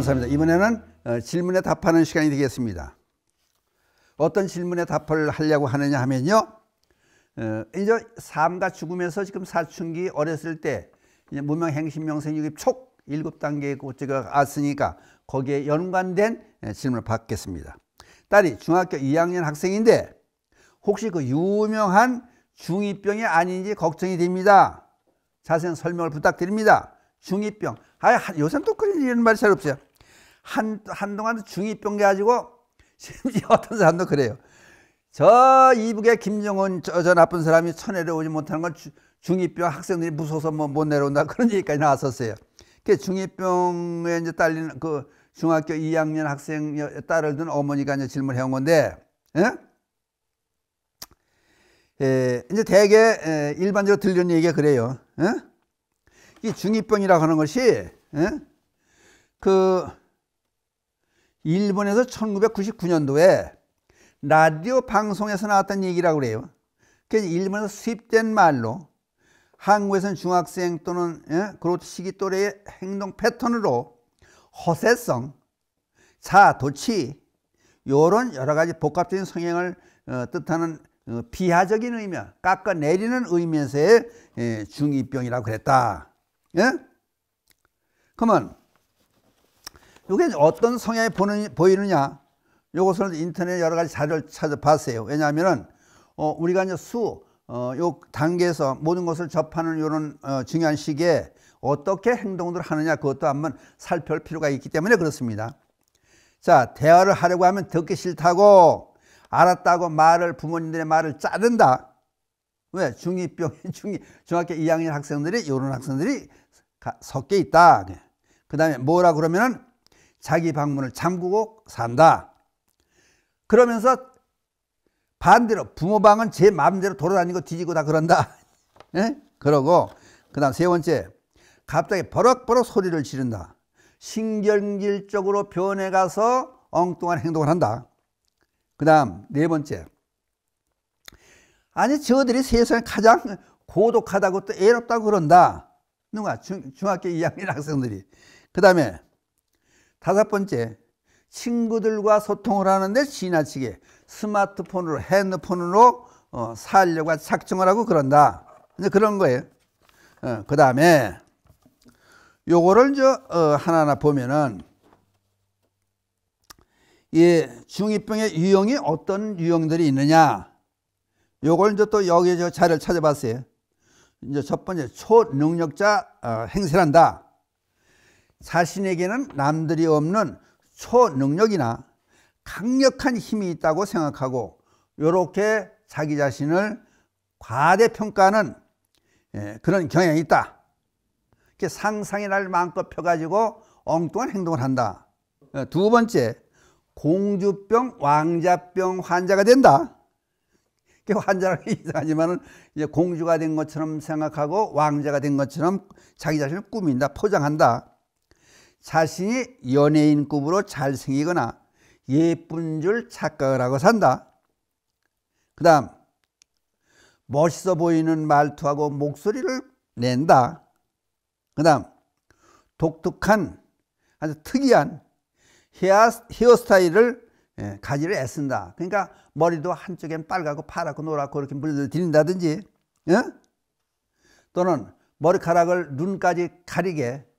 감사합니다. 이번에는 어, 질문에 답하는 시간이 되겠습니다. 어떤 질문에 답을 하려고 하느냐 하면요. 어, 이제 삶과 죽음에서 지금 사춘기 어렸을 때 무명 행신명생 유기 촉일 단계의 고지가 왔으니까 거기에 연관된 예, 질문을 받겠습니다. 딸이 중학교 2학년 학생인데 혹시 그 유명한 중이병이 아닌지 걱정이 됩니다. 자세한 설명을 부탁드립니다. 중이병. 아, 요새는 또 그런 말이 잘 없어요. 한, 한동안 중이병 가지고 심지어 어떤 사람도 그래요. 저 이북의 김정은 저, 저 나쁜 사람이 천내려 오지 못하는 건 중이병 학생들이 무서워서 뭐못 내려온다 그런 얘기까지 나왔었어요. 그 중이병에 이제 딸린 그 중학교 2학년 학생 딸을 둔 어머니가 이제 질문해 을온 건데, 예? 예, 이제 대개 예, 일반적으로 들리는 얘기가 그래요. 예? 이 중이병이라고 하는 것이 예? 그 일본에서 1999년도에 라디오 방송에서 나왔던 얘기라고 그래요. 그 일본에서 수입된 말로 한국에선 중학생 또는 예? 그로 시기 또래의 행동 패턴으로 허세성, 자도치 이런 여러 가지 복합적인 성향을 어, 뜻하는 어, 비하적인 의미 깎아내리는 의미에서의 예, 중이병이라고 그랬다. 예? 그러면 이게 어떤 성향이 보는, 보이느냐 요것을 인터넷 여러 가지 자료를 찾아봤어요 왜냐하면은 어, 우리가 이제 수, 어, 요 단계에서 모든 것을 접하는 요런 어, 중요한 시기에 어떻게 행동을 하느냐 그것도 한번 살펴볼 필요가 있기 때문에 그렇습니다. 자, 대화를 하려고 하면 듣기 싫다고 알았다고 말을 부모님들의 말을 자른다. 왜? 중2병, 중 중학교 2학년 학생들이 요런 학생들이 가, 섞여 있다. 그 다음에 뭐라 그러면은 자기 방문을 잠그고 산다. 그러면서 반대로 부모 방은 제 마음대로 돌아다니고 뒤지고 다 그런다. 예? 그러고 그다음 세 번째 갑자기 버럭버럭 소리를 지른다. 신경질적으로 변해가서 엉뚱한 행동을 한다. 그 다음 네 번째 아니 저들이 세상에 가장 고독하다고 또 애롭다고 그런다. 누가 중, 중학교 2학년 학생들이. 그 다음에 다섯 번째, 친구들과 소통을 하는데 지나치게 스마트폰으로 핸드폰으로 어, 살려고 작정을 하고 그런다. 이제 그런 거예요. 어, 그 다음에 요거를 이제 어, 하나하나 보면은 이 중이병의 유형이 어떤 유형들이 있느냐. 요걸 이제 또 여기 저 자료를 찾아봤어요. 이제 첫 번째 초능력자 어, 행세한다. 자신에게는 남들이 없는 초능력이나 강력한 힘이 있다고 생각하고 이렇게 자기 자신을 과대평가하는 예, 그런 경향이 있다. 이렇게 상상의 날 마음껏 펴가지고 엉뚱한 행동을 한다. 예, 두 번째, 공주병, 왕자병 환자가 된다. 환자라는 이상하지만 공주가 된 것처럼 생각하고 왕자가 된 것처럼 자기 자신을 꾸민다, 포장한다. 자신이 연예인급으로 잘생기거나 예쁜 줄 착각을 하고 산다. 그 다음, 멋있어 보이는 말투하고 목소리를 낸다. 그 다음, 독특한, 아주 특이한 헤어, 헤어스타일을 예, 가지를 애쓴다. 그러니까 머리도 한쪽엔 빨갛고 파랗고 노랗고 이렇게 물들린다든지 예? 또는 머리카락을 눈까지 가리게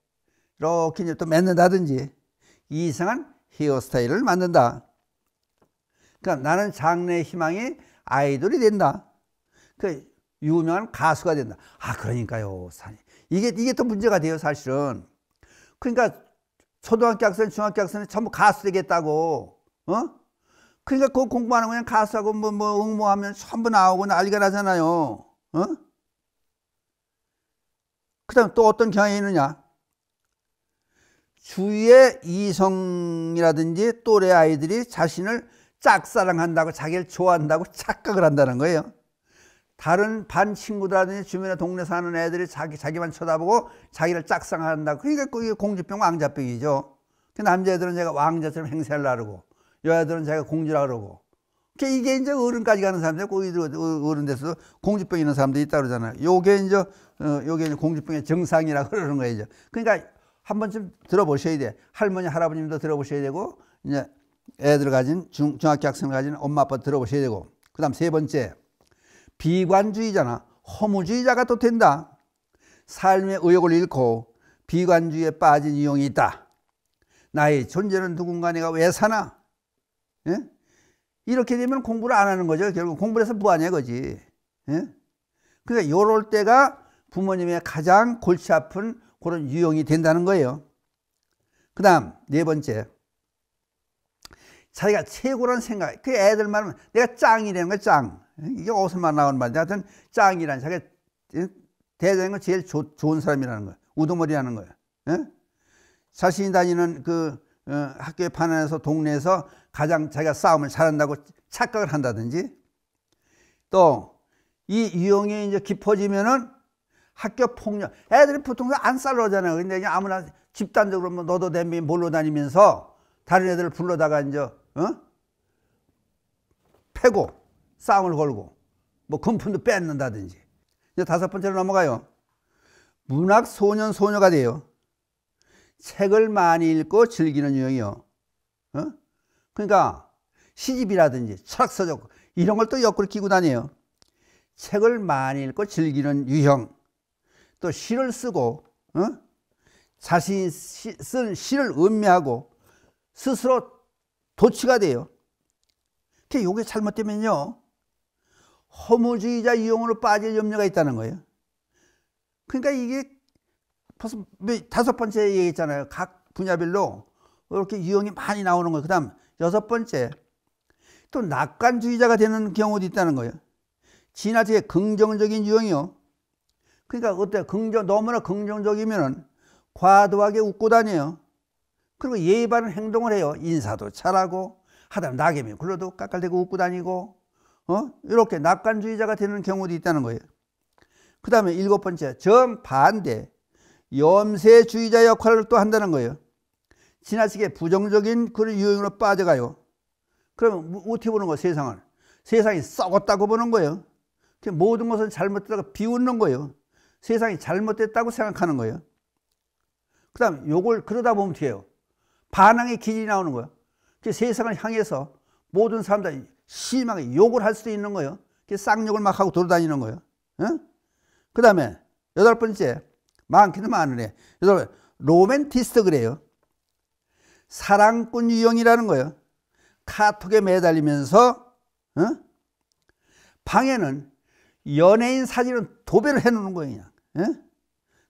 이렇게 이제 또 맺는다든지 이상한 헤어스타일을 만든다. 그러니까 나는 장래 희망이 아이돌이 된다. 그 유명한 가수가 된다. 아 그러니까요. 이게 이게 또 문제가 돼요 사실은. 그러니까 초등학교 학생, 중학교 학생은 전부 가수 되겠다고. 어? 그러니까 그 공부하는 그냥 가수하고 뭐, 뭐 응모하면 전부 나오고 난리가 나잖아요. 어? 그 다음 또 어떤 경향이 있느냐? 주위의 이성이라든지 또래 아이들이 자신을 짝사랑한다고 자기를 좋아한다고 착각을 한다는 거예요. 다른 반 친구들하든지 주변에 동네 사는 애들이 자기, 자기만 쳐다보고 자기를 짝사랑한다. 고 그러니까 그게 공주병 왕자병이죠. 그 남자애들은 제가 왕자처럼 행세를 나르고 여자들은 제가 공주라 그러고. 그러니까 이게 이제 어른까지 가는 사람들, 꼬이들 어, 어른 돼서 공주병 있는 사람들이 있다 그러잖아요. 요게 이제, 어, 요게 이제 공주병의 정상이라고 그러는 거예요. 그러니까 한 번쯤 들어보셔야 돼. 할머니, 할아버님도 들어보셔야 되고, 이제 애들 가진, 중, 중학교 학생을 가진 엄마, 아빠 들어보셔야 되고. 그 다음 세 번째, 비관주의자나 허무주의자가 또 된다. 삶의 의욕을 잃고 비관주의에 빠진 이용이 있다. 나의 존재는 누군가 내가 왜 사나? 예? 이렇게 되면 공부를 안 하는 거죠. 결국 공부를 해서 뭐하냐, 거지. 예? 그러니까 요럴 때가 부모님의 가장 골치 아픈 그런 유형이 된다는 거예요. 그 다음 네 번째 자기가 최고란 생각 그 애들 말하면 내가 짱이라는 거야 짱 이게 어디서만 나온 말인데 하여튼 짱이라 자기가 대단한 거 제일 조, 좋은 사람이라는 거야 우두머리라는 거야 예? 자신이 다니는 그 어, 학교에 판안해서 동네에서 가장 자기가 싸움을 잘한다고 착각을 한다든지 또 이 유형이 이제 깊어지면은 학교 폭력. 애들이 보통 안 싸우잖아요. 근데 그냥 아무나 집단적으로 뭐 너도 냄비 몰러 다니면서 다른 애들을 불러다가 이제 어? 패고 싸움을 걸고 뭐 금품도 뺏는다든지. 이제 다섯 번째로 넘어가요. 문학 소년 소녀가 돼요. 책을 많이 읽고 즐기는 유형이요. 어? 그러니까 시집이라든지 철학서적 이런 걸 또 옆구리 끼고 다녀요. 책을 많이 읽고 즐기는 유형. 또 시를 쓰고 어? 자신이 시, 쓴 시를 음미하고 스스로 도취가 돼요. 그게 잘못되면요. 허무주의자 이용으로 빠질 염려가 있다는 거예요. 그러니까 이게 벌써 다섯 번째 얘기했잖아요. 각 분야별로 이렇게 유형이 많이 나오는 거예요. 그 다음 여섯 번째 또 낙관주의자가 되는 경우도 있다는 거예요. 지나치게 긍정적인 유형이요. 그러니까 어때? 긍정, 너무나 긍정적이면 과도하게 웃고 다녀요. 그리고 예의 바른 행동을 해요. 인사도 잘하고, 하다 낙엽이 굴러도 깔깔대고 웃고 다니고, 어? 이렇게 낙관주의자가 되는 경우도 있다는 거예요. 그 다음에 일곱 번째, 정반대, 염세주의자 역할을 또 한다는 거예요. 지나치게 부정적인 그런 유형으로 빠져가요. 그러면 뭐, 어떻게 보는 거예요, 세상을? 세상이 썩었다고 보는 거예요. 모든 것을 잘못했다가 비웃는 거예요. 세상이 잘못됐다고 생각하는 거예요. 그 다음 요걸 그러다 보면 돼요. 반항의 기질이 나오는 거예요. 그 세상을 향해서 모든 사람들이 심하게 욕을 할 수도 있는 거예요. 그 쌍욕을 막 하고 돌아다니는 거예요. 응? 그 다음에 여덟 번째 많기는 많으네. 여덟 로맨티스트 그래요. 사랑꾼 유형이라는 거예요. 카톡에 매달리면서 응? 방에는 연예인 사진은 도배를 해놓는 거예요. 예?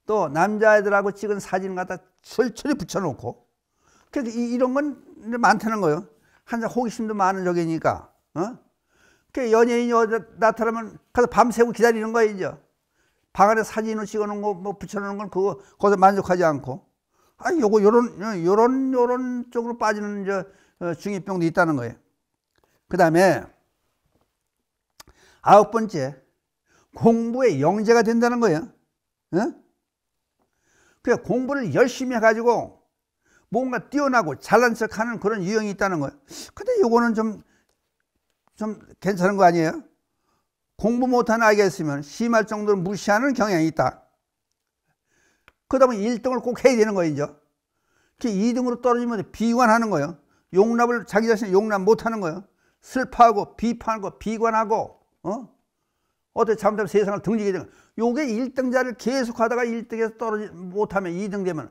또 남자애들하고 찍은 사진을 갖다 철철히 붙여놓고 그래서 이, 런건 많다는 거예요 항자 호기심도 많은 적이니까 어? 그 연예인이 어디 나타나면 가서 밤새고 기다리는 거야 이제 방 안에 사진을 찍어놓은 거뭐 붙여놓은 건 그거 거기서 만족하지 않고 아 요거 요런 요런 요런 쪽으로 빠지는 저 어, 중이병도 있다는 거예요 그 다음에 아홉 번째 공부의 영재가 된다는 거예요 그래 공부를 열심히 해가지고 뭔가 뛰어나고 잘난 척하는 그런 유형이 있다는 거예요. 근데 요거는 좀 좀 괜찮은 거 아니에요? 공부 못하는 아이가 있으면 심할 정도로 무시하는 경향이 있다. 그러다 보면 1등을 꼭 해야 되는 거예요, 이제. 2등으로 떨어지면 비관하는 거예요. 용납을, 자기 자신 용납 못하는 거예요. 슬퍼하고, 비판하고, 비관하고, 어? 어떻게 잠못면 세상을 등지게 되는 요게 1등자를 계속 하다가 1등에서 떨어지 못하면 2등 되면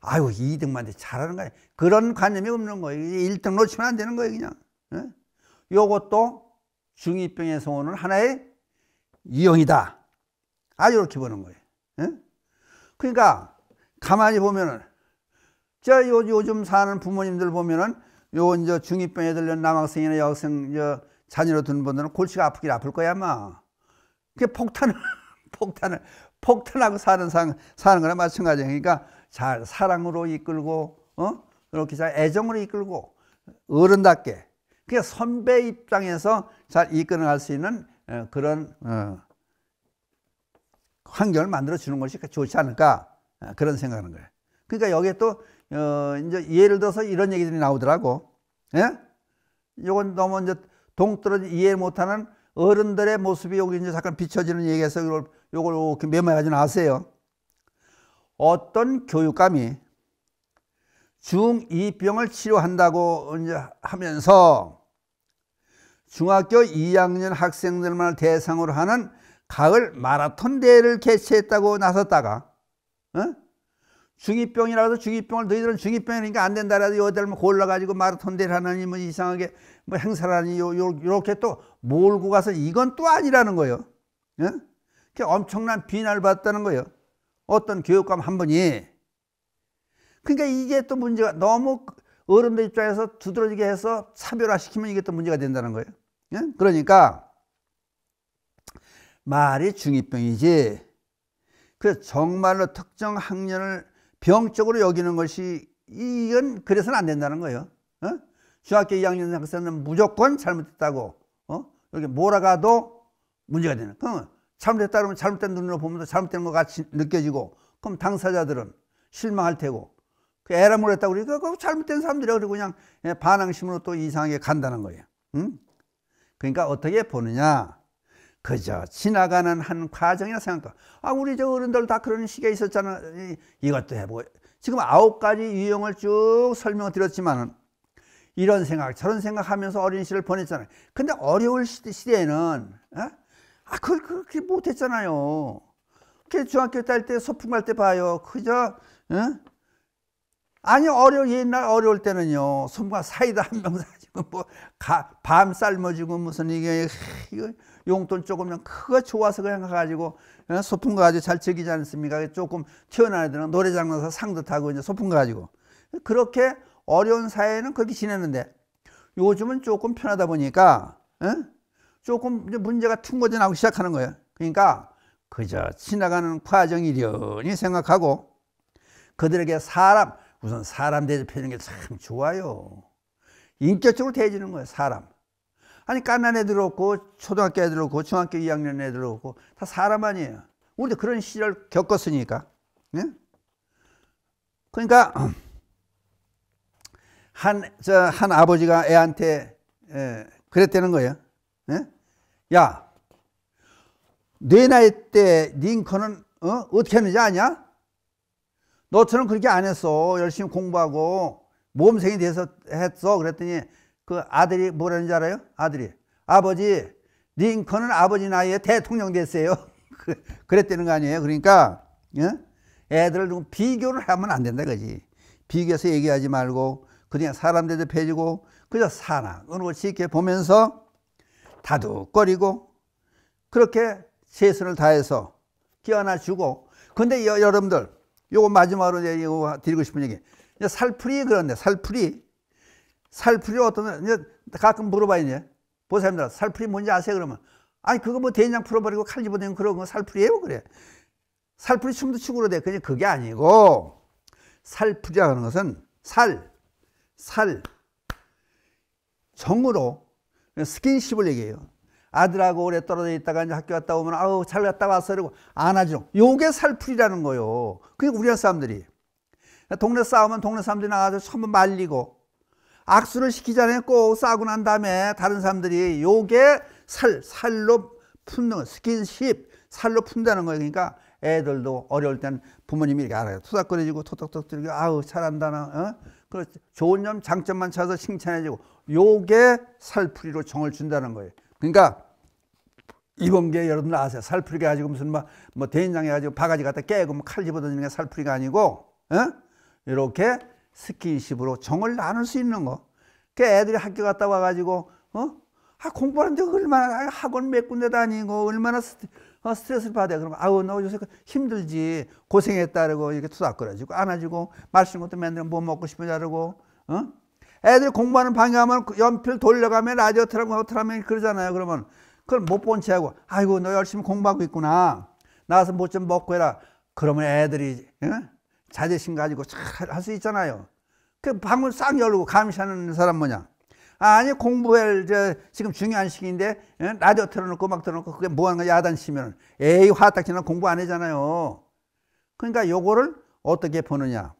아유 2등만 돼 잘하는 거야 그런 관념이 없는 거예요 1등 놓치면 안 되는 거예요 그냥 예? 요것도 중이병에서 오는 하나의 이용이다 아 이렇게 보는 거예요 예? 그러니까 가만히 보면은 저 요, 요즘 사는 부모님들 보면은 요 이제 중이병에 들려 남학생이나 여학생 저 자녀로 둔 분들은 골치가 아프긴 아플 거야 아마 그 폭탄을 폭탄을 폭탄하고 사는 상, 사는 거랑 마찬가지예요. 그러니까 잘 사랑으로 이끌고 어? 이렇게 잘 애정으로 이끌고 어른답게 그게 선배 입장에서 잘 이끌어갈 수 있는 어, 그런 어, 환경을 만들어 주는 것이 좋지 않을까 어, 그런 생각하는 거예요. 그러니까 여기에 또 어, 이제 예를 들어서 이런 얘기들이 나오더라고. 예? 요건 너무 이제 동떨어져 이해 못하는 어른들의 모습이 여기 이제 잠깐 비춰지는 얘기에서 이걸, 이걸 이렇게 메모해가지고 아세요. 어떤 교육감이 중2병을 치료한다고 이제 하면서 중학교 2학년 학생들만을 대상으로 하는 가을 마라톤 대회를 개최했다고 나섰다가 어? 중2병이라도 중2병을 너희들은 중2병이니까 안 된다라도 여자를 골라가지고 마라톤 대회를 하느니 뭐 이상하게 뭐 행사라니 요, 렇게또 몰고 가서 이건 또 아니라는 거예요. 예? 엄청난 비난을 받았다는 거예요. 어떤 교육감 한 분이. 그러니까 이게 또 문제가 너무 어른들 입장에서 두드러지게 해서 차별화시키면 이게 또 문제가 된다는 거예요. 예? 그러니까 말이 중이병이지. 그래서 정말로 특정 학년을 병적으로 여기는 것이 이건 그래서는 안 된다는 거예요. 어? 중학교 2학년 학생은 무조건 잘못했다고 어? 이렇게 몰아가도 문제가 되는 그러잘못했다 그러면 잘못된 눈으로 보면 잘못된 것 같이 느껴지고 그럼 당사자들은 실망할 테고 그 애람을 했다고 그러니까 그 잘못된 사람들이야 그리고 그냥 예, 반항심으로 또 이상하게 간다는 거예요 응? 그러니까 어떻게 보느냐 그저 지나가는 한 과정이라 생각하 아 우리 저 어른들 다 그런 시기에 있었잖아 이것도 해보고 지금 아홉 가지 유형을 쭉 설명을 드렸지만은 이런 생각 저런 생각하면서 어린 시를 보냈잖아요 근데 어려울 시대에는 시대 예? 에? 아 그걸 그렇게 못했잖아요 그 중학교 딸때 소풍 갈 때 봐요 그저 응? 예? 아니 어려 옛날 어려울 때는요 소풍가 사이다 한 병 사주고 뭐밤 가, 삶아주고 무슨 이게 이거 용돈 조금면 그거 좋아서 그냥 가가지고 예? 소풍 가가지고 잘 즐기지 않습니까? 조금 튀어나야 되는 노래장 가서 상도 타고 이제 소풍 가가지고 그렇게 어려운 사회는 그렇게 지냈는데 요즘은 조금 편하다 보니까 에? 조금 문제가 퉁거져 나오기 시작하는 거예요. 그러니까 그저 지나가는 과정이려니 생각하고 그들에게 사람 우선 사람 대접해는게 참 좋아요. 인격적으로 대해주는 거예요. 사람. 아니 까만 애들 없고 초등학교 애들 없고 중학교 2학년 애들 없고 다 사람 아니에요. 우리도 그런 시절 겪었으니까. 예? 그러니까 한, 저, 한 아버지가 애한테 에, 예, 그랬다는 거예요. 에? 예? 야, 네 나이 때 링컨은 네 어? 어떻게 했는지 아냐? 너처럼 그렇게 안 했어. 열심히 공부하고 몸생이 돼서 했어. 그랬더니 그 아들이 뭐라는지 알아요? 아들이. 아버지, 링컨은 네 아버지 나이에 대통령 됐어요. 그, 그랬다는 거 아니에요. 그러니까 예? 애들 비교를 하면 안 된다 그지. 비교해서 얘기하지 말고 그냥 사람들 도접해고 그저 사나은을 지켜보면서 다독거리고 그렇게 최선을 다해서 끼어나주고 근데 여, 러분들 요거 마지막으로 이제 이거 드리고 싶은 얘기 이제 살풀이 그런데 살풀이 살풀이 어떤 이제 가끔 물어봐요 이제 보사님들 살풀이 뭔지 아세요 그러면 아니 그거 뭐 대인장 풀어버리고 칼 집어대는 그런 거 살풀이에요 그래 살풀이 춤도 추고 그러 그냥 그게 아니고 살풀이라는 것은 살 살, 정으로 스킨십을 얘기해요. 아들하고 오래 떨어져 있다가 이제 학교 갔다 오면 아우 잘 갔다 왔어 이러고 안아주죠. 요게 살풀이라는 거요. 그게 우리나 사람들이. 동네 싸우면 동네 사람들이 나가서 전부 말리고 악수를 시키잖아요. 꼭 싸우고 난 다음에 다른 사람들이 요게 살, 살로 푼는 거, 스킨십, 살로 푼다는 거예요. 그러니까 애들도 어려울 때는 부모님이 이렇게 알아요. 투닥거리고 토닥토닥 들고 아우 잘한다 나 어? 그 좋은 점, 장점만 찾아서 칭찬해주고 요게 살풀이로 정을 준다는 거예요. 그러니까 이번 기회에 여러분들 아세요. 살풀이 가지고 무슨 뭐뭐 대인장에 뭐 가지고 바가지 갖다 깨고 뭐칼 집어던지는 게 살풀이가 아니고, 어? 이렇게 스킨십으로 정을 나눌 수 있는 거. 그 애들이 학교 갔다 와가지고, 어? 아, 공부하는데 얼마나 아, 학원 몇 군데 다니고, 얼마나 스티, 어, 스트레스를 받아요. 그럼 아우 너 요새 그 힘들지 고생했다 그러고 이렇게 투닥거려지고 안아주고 맛있는 것도 맨날 뭐 먹고 싶으냐 그고 어? 애들 공부하는 방향하면 그 연필 돌려가면 라디오 틀어가고 틀어면 그러잖아요. 그러면 그걸 못 본 채 하고 아이고 너 열심히 공부하고 있구나. 나와서 뭐 좀 먹고 해라. 그러면 애들이 어? 자제심 가지고 잘 할 수 있잖아요. 그 방문 싹 열고 감시하는 사람 뭐냐? 아니 공부할 저 지금 중요한 시기인데 예? 라디오 틀어놓고 막 틀어놓고 그게 뭐하는 거야 야단치면 에이 화딱지나 공부 안 하잖아요 그러니까 요거를 어떻게 보느냐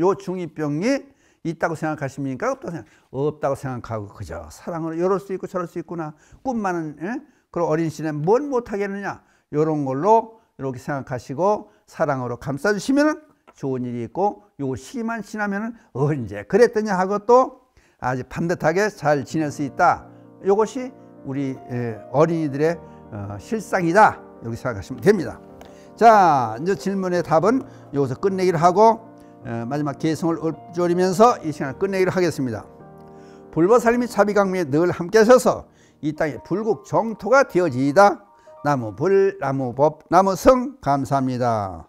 요 중이병이 있다고 생각하십니까 또 생각, 없다고 생각하고 그저 사랑으로 이럴 수 있고 저럴 수 있구나 꿈만은 예? 그 어린 시절에 뭘 못하겠느냐 요런 걸로 이렇게 생각하시고 사랑으로 감싸주시면 은 좋은 일이 있고 요 시기만 지나면 은 언제 그랬더냐 하고 또 아주 밤듯하게 잘 지낼 수 있다. 이것이 우리 어린이들의 어, 실상이다. 이렇게 생각하시면 됩니다. 자, 이제 질문의 답은 여기서 끝내기를 하고 마지막 개성을 읊조리면서 이 시간을 끝내기를 하겠습니다. 불보살님이 자비강미에 늘 함께 하셔서 이 땅의 불국 정토가 되어지이다. 나무불, 나무법, 나무성 감사합니다.